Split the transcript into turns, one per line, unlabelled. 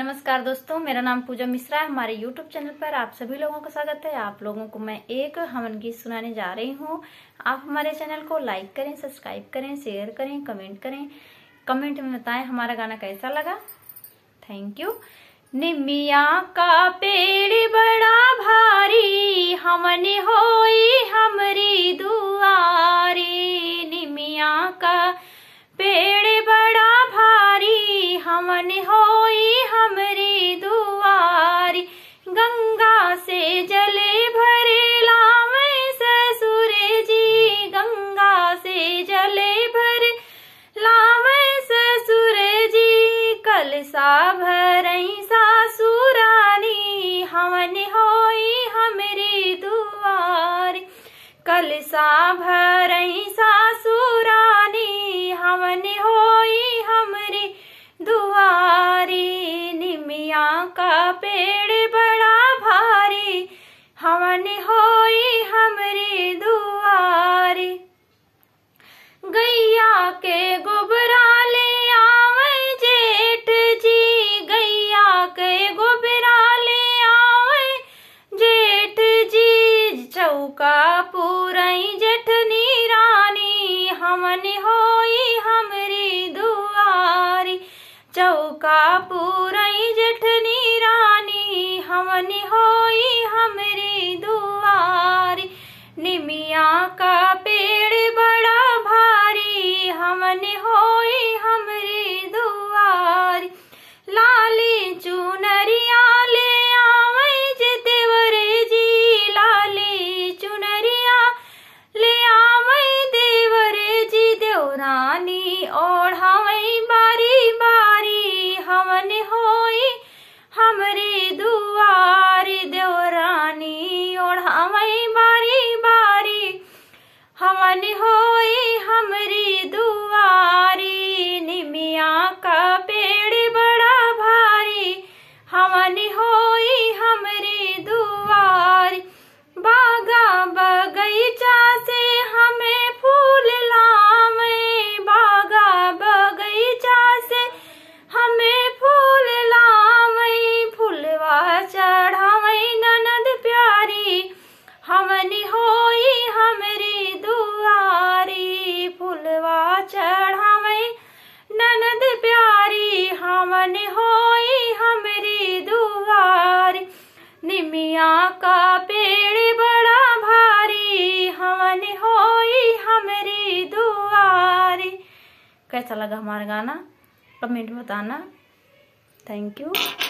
नमस्कार दोस्तों मेरा नाम पूजा मिश्रा है हमारे YouTube चैनल पर आप सभी लोगों का स्वागत है आप लोगों को मैं एक हवन गीत सुनाने जा रही हूँ आप हमारे चैनल को लाइक करें सब्सक्राइब करें शेयर करें कमेंट करें कमेंट में बताएं हमारा गाना कैसा लगा थैंक यू निमिया का पेड़ बड़ा भारी हमन होई हमारी दुआरी निमिया का पेड़ बड़ा भारी हमन हो बरसा भरई सासुरानी हवन होई हमरी दुआर कल सा भरई सासुरानी हवन होई हमरी दुआरी निमिया का पेड़ बड़ा भारी हवन होई का पूरई जठनी रानी हमन होई हमरी दुआरी चौका पूरा मान होई हमरी दुआरी निमिया का पेड़ बड़ा भारी हवन होई हमरी दुआरी बागा बगीचा से हमें फूल लावे बागा बगीचा से हमें फूल लावे फूलवा चढ़ावे ननद प्यारी हवन हो मिया मियाँ का पेड़ बड़ा भारी हवन होई हमारी दुआरी कैसा लगा हमारा गाना कमेंट बताना थैंक यू